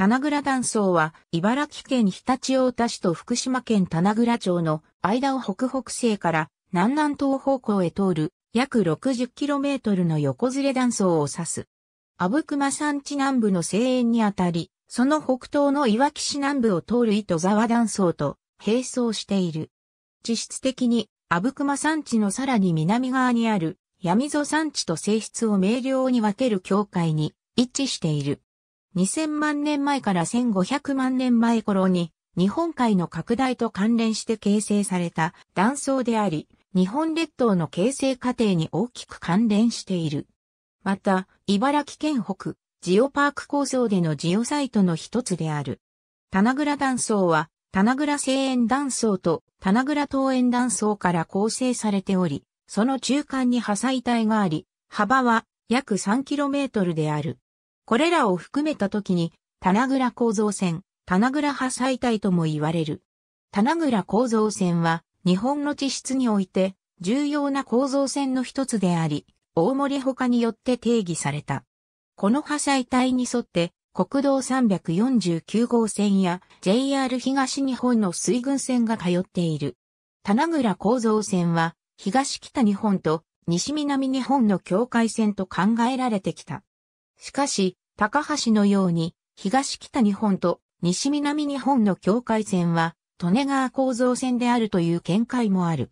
棚倉断層は、茨城県常陸太田市と福島県棚倉町の間を北北西から南南東方向へ通る約 60km の横ずれ断層を指す。阿武隈山地南部の西縁にあたり、その北東のいわき市南部を通る糸沢断層と並走している。実質的に阿武隈山地のさらに南側にある闇溝山地と性質を明瞭に分ける境界に位置している。2000万年前から1500万年前頃に日本海の拡大と関連して形成された断層であり、日本列島の形成過程に大きく関連している。また、茨城県北、ジオパーク構想でのジオサイトの一つである。棚倉断層は、棚倉西園断層と棚倉東園断層から構成されており、その中間に破砕帯があり、幅は約 3km である。これらを含めた時に、棚倉構造線、棚倉破砕帯とも言われる。棚倉構造線は、日本の地質において、重要な構造線の一つであり、大森他によって定義された。この破砕帯に沿って、国道349号線や JR 東日本の水軍線が通っている。棚倉構造線は、東北日本と西南日本の境界線と考えられてきた。しかし、高橋のように、東北日本と西南日本の境界線は、利根川構造線であるという見解もある。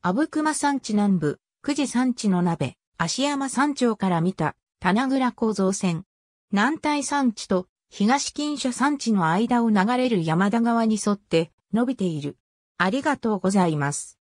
阿武隈山地南部、久慈山地の鍋、足山山頂から見た、棚倉構造線。南対山地と東近所山地の間を流れる山田川に沿って伸びている。ありがとうございます。